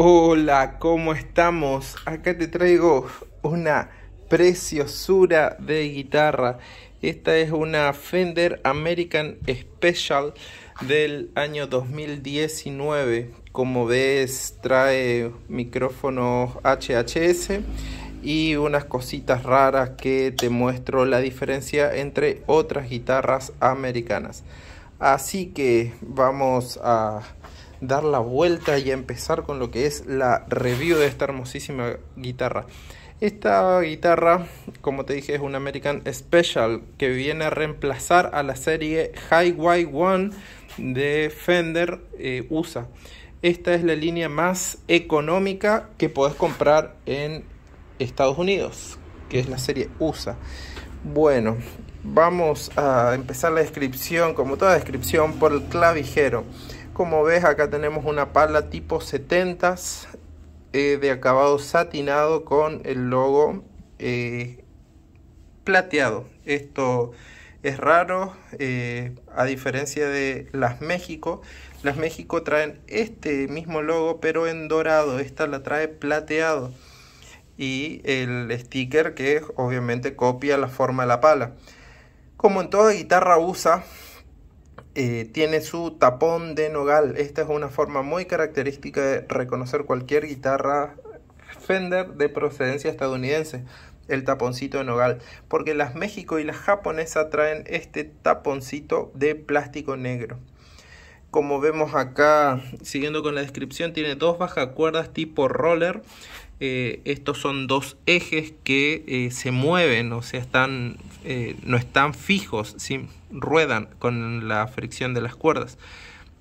Hola, ¿cómo estamos? Acá te traigo una preciosura de guitarra. Esta es una Fender American Special del año 2019. Como ves, trae micrófonos HHS y unas cositas raras que te muestro la diferencia entre otras guitarras americanas. Así que vamos a dar la vuelta y empezar con lo que es la review de esta hermosísima guitarra. Esta guitarra, como te dije, es un American Special que viene a reemplazar a la serie Highway One de Fender eh, USA. Esta es la línea más económica que podés comprar en Estados Unidos, que es la serie USA. Bueno, vamos a empezar la descripción, como toda descripción, por el clavijero como ves acá tenemos una pala tipo 70 eh, de acabado satinado con el logo eh, plateado. Esto es raro, eh, a diferencia de las México. Las México traen este mismo logo pero en dorado, esta la trae plateado. Y el sticker que obviamente copia la forma de la pala. Como en toda guitarra usa eh, tiene su tapón de nogal. Esta es una forma muy característica de reconocer cualquier guitarra Fender de procedencia estadounidense, el taponcito de nogal, porque las México y las japonesas traen este taponcito de plástico negro. Como vemos acá, siguiendo con la descripción, tiene dos cuerdas tipo roller eh, estos son dos ejes que eh, se mueven, o sea, están, eh, no están fijos, ruedan con la fricción de las cuerdas.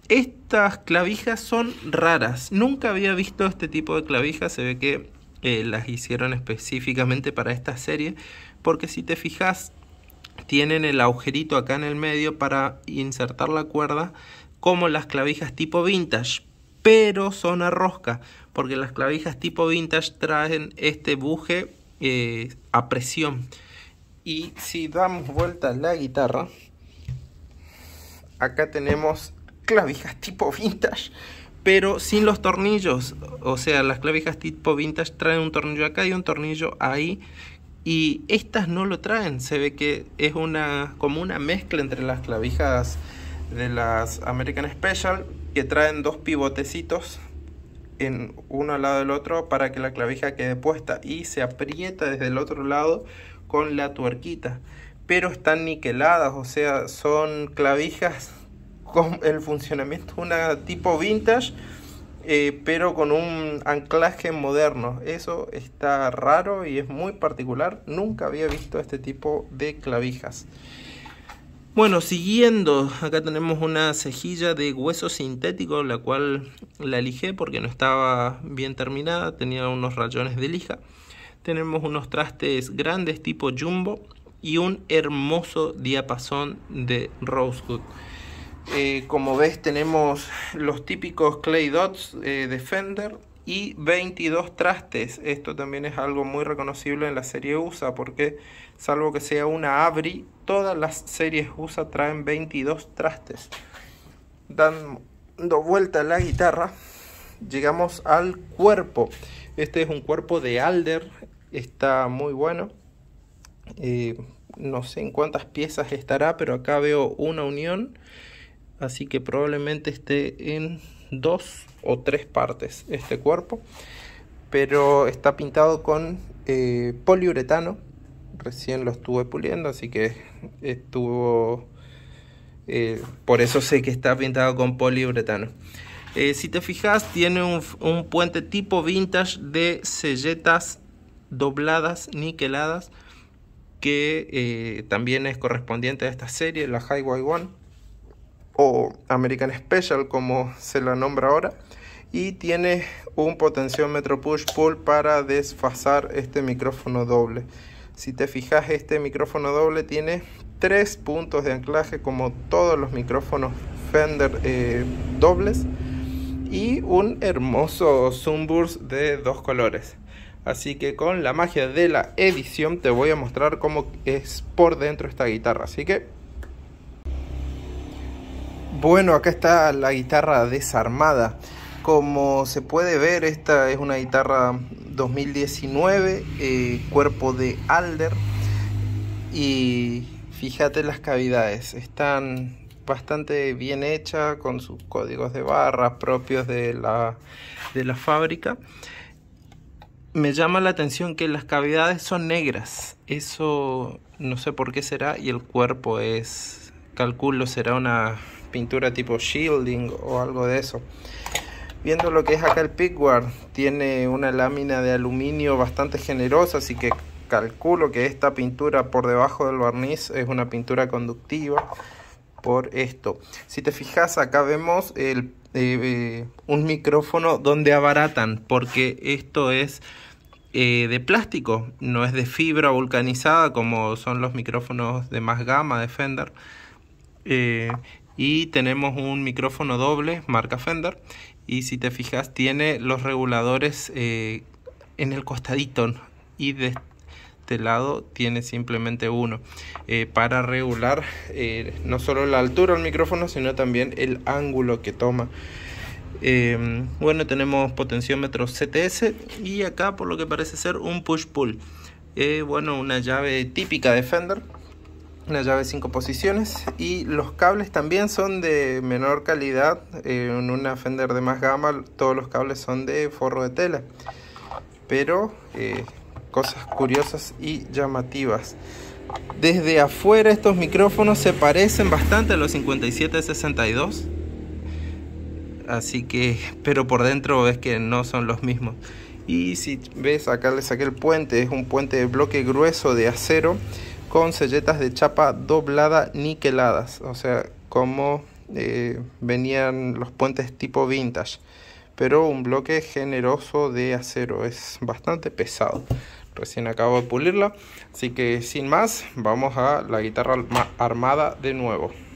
Estas clavijas son raras, nunca había visto este tipo de clavijas, se ve que las hicieron específicamente para esta serie, porque si te fijas, tienen el agujerito acá en el medio para insertar la cuerda, como las clavijas tipo vintage, pero a rosca, porque las clavijas tipo vintage traen este buje eh, a presión. Y si damos vuelta la guitarra, acá tenemos clavijas tipo vintage, pero sin los tornillos. O sea, las clavijas tipo vintage traen un tornillo acá y un tornillo ahí. Y estas no lo traen. Se ve que es una como una mezcla entre las clavijas de las American Special que traen dos pivotecitos en uno al lado del otro para que la clavija quede puesta y se aprieta desde el otro lado con la tuerquita pero están niqueladas o sea son clavijas con el funcionamiento una tipo vintage eh, pero con un anclaje moderno eso está raro y es muy particular nunca había visto este tipo de clavijas bueno, siguiendo, acá tenemos una cejilla de hueso sintético, la cual la lijé porque no estaba bien terminada, tenía unos rayones de lija. Tenemos unos trastes grandes tipo jumbo y un hermoso diapasón de rosewood. Eh, como ves tenemos los típicos clay dots eh, de Fender, y 22 trastes. Esto también es algo muy reconocible en la serie USA porque salvo que sea una ABRI, todas las series USA traen 22 trastes. Dando vuelta a la guitarra, llegamos al cuerpo. Este es un cuerpo de Alder, está muy bueno. Eh, no sé en cuántas piezas estará, pero acá veo una unión. Así que probablemente esté en dos o tres partes este cuerpo, pero está pintado con eh, poliuretano. Recién lo estuve puliendo, así que estuvo... Eh, por eso sé que está pintado con poliuretano. Eh, si te fijas, tiene un, puente tipo vintage de selletas dobladas, niqueladas, que también es correspondiente a esta serie, la Highway One o American Special como se la nombra ahora y tiene un potenciómetro push pull para desfasar este micrófono doble si te fijas este micrófono doble tiene tres puntos de anclaje como todos los micrófonos Fender eh, dobles y un hermoso zoom de dos colores Así que con la magia de la edición te voy a mostrar cómo es por dentro esta guitarra. Así que bueno, acá está la guitarra desarmada. Como se puede ver, esta es una guitarra 2019, eh, cuerpo de Alder. Y fíjate las cavidades, están bastante bien hechas, con sus códigos de barras propios de la, de la fábrica. Me llama la atención que las cavidades son negras, eso no sé por qué será, y el cuerpo es calculo será una pintura tipo shielding o algo de eso viendo lo que es acá el pickguard tiene una lámina de aluminio bastante generosa así que calculo que esta pintura por debajo del barniz es una pintura conductiva por esto si te fijas acá vemos el, eh, un micrófono donde abaratan porque esto es eh, de plástico no es de fibra vulcanizada como son los micrófonos de más gama de Fender eh, y tenemos un micrófono doble marca Fender y si te fijas tiene los reguladores eh, en el costadito y de este lado tiene simplemente uno eh, para regular no solo la altura del micrófono sino también el ángulo que toma em, bueno tenemos potenciómetro CTS y acá por lo que parece ser un push pull bueno una llave típica de Fender una llave 5 posiciones y los cables también son de menor calidad en una Fender de más gama todos los cables son de forro de tela pero eh, cosas curiosas y llamativas desde afuera estos micrófonos se parecen bastante a los 5762 así que pero por dentro es que no son los mismos y si ves acá le saqué el puente es un puente de bloque grueso de acero con selletas de chapa doblada niqueladas, o sea, como eh, venían los puentes tipo vintage. Pero un bloque generoso de acero, es bastante pesado. Recién acabo de pulirla, así que sin más, vamos a la guitarra armada de nuevo.